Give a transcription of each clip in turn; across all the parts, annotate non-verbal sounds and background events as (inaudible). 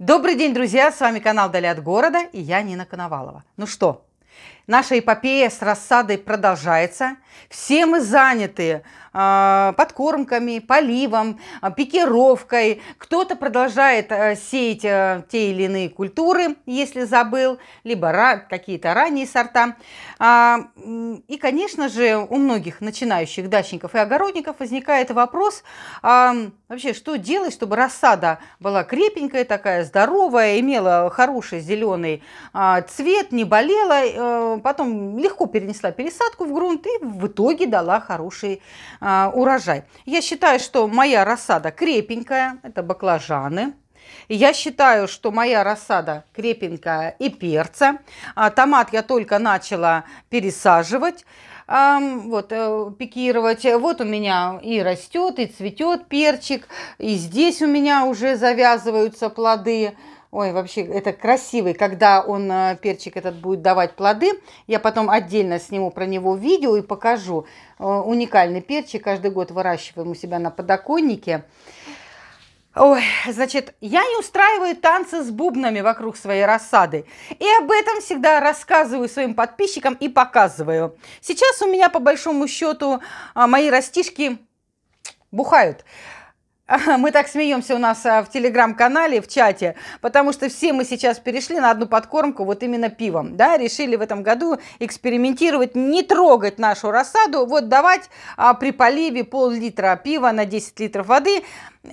Добрый день, друзья! С вами канал «Дали от города» и я Нина Коновалова. Ну что, наша эпопея с рассадой продолжается. Все мы заняты э, подкормками, поливом, э, пикировкой. Кто-то продолжает э, сеять э, те или иные культуры, если забыл, либо ра- какие-то ранние сорта. Э, и, конечно же, у многих начинающих дачников и огородников возникает вопрос... Э, Вообще, что делать, чтобы рассада была крепенькая такая, здоровая, имела хороший зеленый а, цвет, не болела, э, потом легко перенесла пересадку в грунт и в итоге дала хороший а, урожай. Я считаю, что моя рассада крепенькая, это баклажаны. Я считаю, что моя рассада крепенькая и перца. А, томат я только начала пересаживать вот, э, пикировать. Вот у меня и растет, и цветет перчик, и здесь у меня уже завязываются плоды. Ой, вообще, это красивый, когда он, э, перчик этот будет давать плоды. Я потом отдельно сниму про него видео и покажу. Э, уникальный перчик, каждый год выращиваем у себя на подоконнике. Ой, значит, я не устраиваю танцы с бубнами вокруг своей рассады. И об этом всегда рассказываю своим подписчикам и показываю. Сейчас у меня, по большому счету, а, мои растишки бухают. (laughs) Мы так смеемся у нас а, в телеграм-канале, в чате, потому что все мы сейчас перешли на одну подкормку вот именно пивом, да, решили в этом году экспериментировать, не трогать нашу рассаду, вот давать а, при поливе пол-литра пива на 10 литров воды,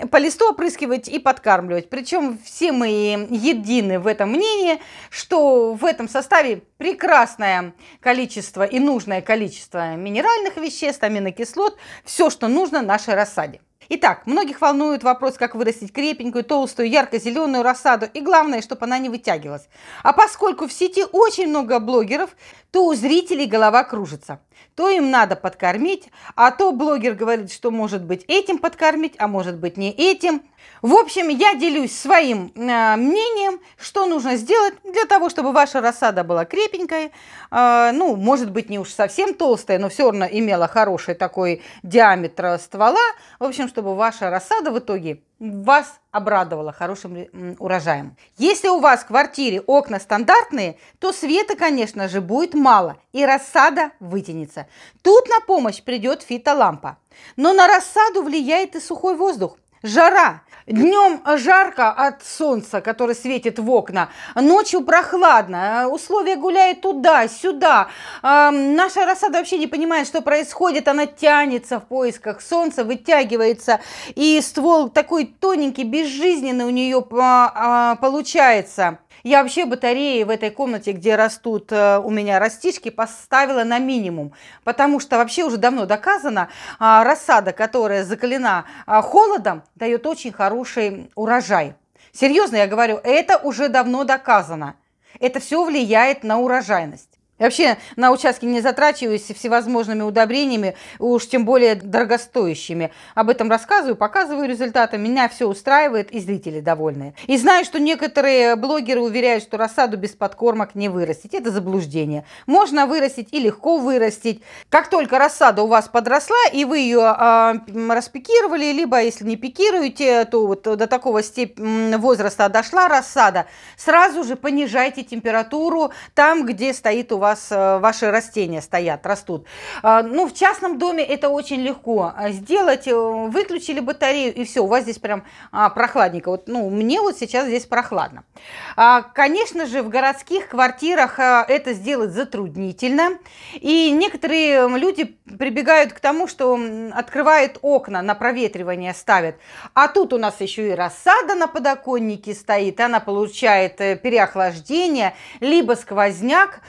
по листу опрыскивать и подкармливать. Причем все мы едины в этом мнении, что в этом составе прекрасное количество и нужное количество минеральных веществ, аминокислот, все, что нужно нашей рассаде. Итак, многих волнует вопрос, как вырастить крепенькую, толстую, ярко-зеленую рассаду, и главное, чтобы она не вытягивалась. А поскольку в сети очень много блогеров, то у зрителей голова кружится. То им надо подкормить, а то блогер говорит, что может быть этим подкормить, а может быть не этим. В общем, я делюсь своим э, мнением, что нужно сделать для того, чтобы ваша рассада была крепенькой. Э, ну, может быть, не уж совсем толстая, но все равно имела хороший такой диаметр ствола. В общем, чтобы ваша рассада в итоге вас обрадовало хорошим э, урожаем. Если у вас в квартире окна стандартные, то света, конечно же, будет мало и рассада вытянется. Тут на помощь придет фитолампа. Но на рассаду влияет и сухой воздух жара. Днем жарко от солнца, которое светит в окна, ночью прохладно, условия гуляют туда-сюда. Э, наша рассада вообще не понимает, что происходит, она тянется в поисках солнца, вытягивается, и ствол такой тоненький, безжизненный у нее э, а, а, получается. Я вообще батареи в этой комнате, где растут э, у меня растишки, поставила на минимум, потому что вообще уже давно доказано, а, рассада, которая закалена а, холодом, дает очень хороший урожай. Серьезно я говорю, это уже давно доказано. Это все влияет на урожайность вообще на участке не затрачиваюсь всевозможными удобрениями, уж тем более дорогостоящими. Об этом рассказываю, показываю результаты, меня все устраивает и зрители довольны. И знаю, что некоторые блогеры уверяют, что рассаду без подкормок не вырастить. Это заблуждение. Можно вырастить и легко вырастить. Как только рассада у вас подросла, и вы ее э, а, распикировали, либо если не пикируете, то вот до такого степ... возраста дошла рассада, сразу же понижайте температуру там, где стоит у вас вас э, ваши растения стоят, растут. А, ну, в частном доме это очень легко а, сделать. Э, выключили батарею, и все, у вас здесь прям а, прохладненько. Вот, ну, мне вот сейчас здесь прохладно. Конечно же, в городских квартирах э, это сделать затруднительно. И некоторые люди прибегают к тому, что открывают окна, на проветривание ставят. А тут у нас еще и рассада на подоконнике стоит, она получает переохлаждение, либо сквозняк,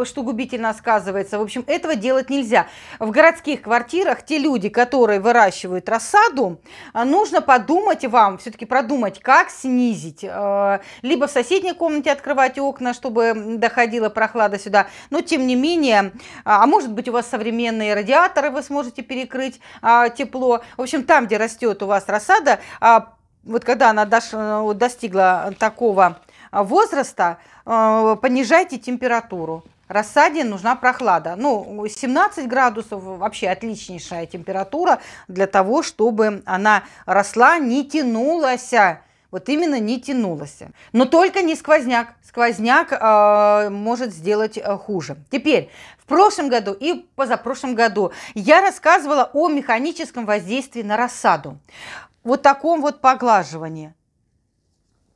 Э, что губительно сказывается. В общем, этого делать нельзя. В городских квартирах те люди, которые выращивают рассаду, э, нужно подумать вам, все-таки продумать, как снизить. Э, либо в соседней комнате открывать окна, чтобы доходила прохлада сюда. Но, тем не менее, а может быть, у вас современные радиаторы, вы сможете перекрыть тепло. В общем, там, где растет у вас рассада, вот когда она достигла такого возраста, понижайте температуру рассаде нужна прохлада. Ну, 17 градусов вообще отличнейшая температура для того, чтобы она росла, не тянулась. Вот именно не тянулась. Но только не сквозняк. Сквозняк э, может сделать э, хуже. Теперь, в прошлом году и позапрошлом году я рассказывала о механическом воздействии на рассаду. Вот таком вот поглаживании.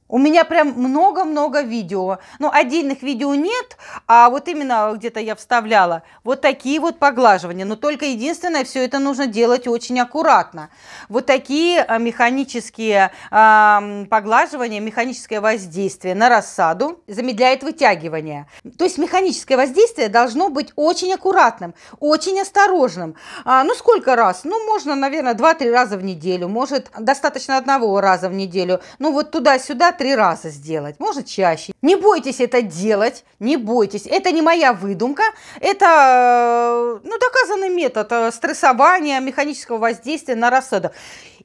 У меня прям много-много видео. Ну, отдельных видео нет, а вот именно где-то я вставляла вот такие вот поглаживания. Но только единственное, все это нужно делать очень аккуратно. Вот такие а, механические э, поглаживания, механическое воздействие на рассаду замедляет вытягивание. То есть механическое воздействие должно быть очень аккуратным, очень осторожным. А, ну, сколько раз? Ну, можно, наверное, 2-3 раза в неделю. Может, достаточно одного раза в неделю. Ну, вот туда-сюда два-три раза сделать, может чаще. Не бойтесь это делать, не бойтесь. Это не моя выдумка, это э, ну, доказанный метод э, стрессования, механического воздействия на рассаду.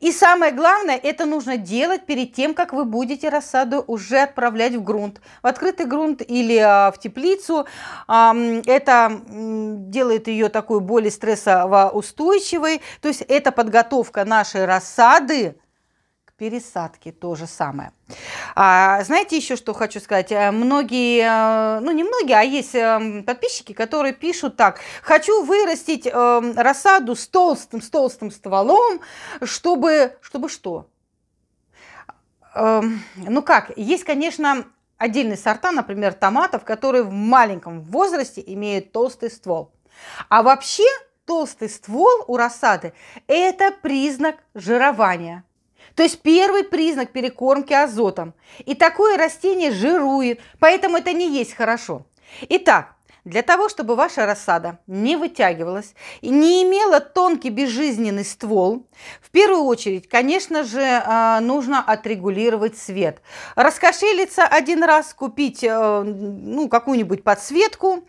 И самое главное, это нужно делать перед тем, как вы будете рассаду уже отправлять в грунт. В открытый грунт или э, в теплицу. Это делает ее такой более стрессово устойчивой. То есть это подготовка нашей рассады пересадки то же самое. А, знаете еще, что хочу сказать? Э, многие, э, ну не многие, а есть э, подписчики, которые пишут так. Хочу вырастить э, рассаду с толстым, с толстым стволом, чтобы, чтобы что? Э, ну как, есть, конечно, отдельные сорта, например, томатов, которые в маленьком возрасте имеют толстый ствол. А вообще толстый ствол у рассады – это признак жирования – то есть первый признак перекормки азотом. И такое растение жирует, поэтому это не есть хорошо. Итак, для того, чтобы ваша рассада не вытягивалась и не имела тонкий безжизненный ствол, в первую очередь, конечно же, а, нужно отрегулировать свет. Раскошелиться один раз, купить э, ну, какую-нибудь подсветку.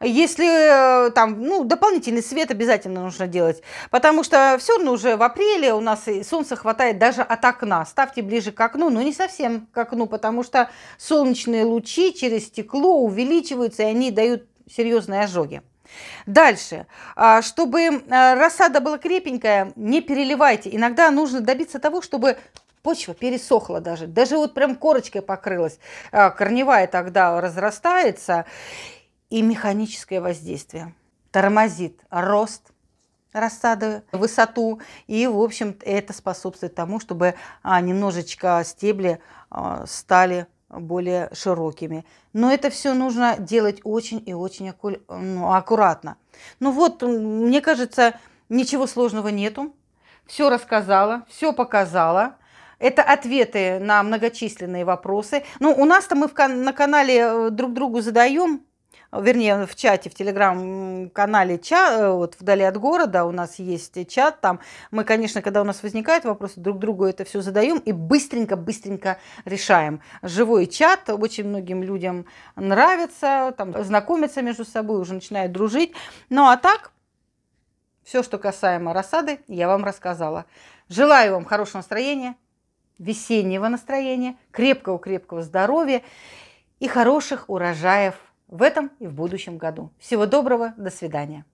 Если э, там, ну, дополнительный свет обязательно нужно делать, потому что все равно уже в апреле у нас солнца хватает даже от окна. Ставьте ближе к окну, но не совсем к окну, потому что солнечные лучи через стекло увеличиваются, и они дают серьезные ожоги. Дальше. А, чтобы а, рассада была крепенькая, не переливайте. Иногда нужно добиться того, чтобы почва пересохла даже. Даже вот прям корочкой покрылась. А, корневая тогда разрастается. И механическое воздействие тормозит рост рассады, высоту. И, в общем, это способствует тому, чтобы немножечко стебли стали более широкими. Но это все нужно делать очень и очень акку... ну, аккуратно. Ну вот, мне кажется, ничего сложного нету. Все рассказала, все показала. Это ответы на многочисленные вопросы. Ну, у нас-то мы кан- на канале э, друг другу задаем вернее, в чате, в телеграм-канале чат, э, вот вдали от города у нас есть чат, там мы, конечно, когда у нас возникают вопросы, друг другу это все задаем и быстренько-быстренько решаем. Живой чат очень многим людям нравится, там знакомятся между собой, уже начинают дружить. Ну а так, все, что касаемо рассады, я вам рассказала. Желаю вам хорошего настроения, весеннего настроения, крепкого-крепкого здоровья и хороших урожаев в этом и в будущем году. Всего доброго, до свидания.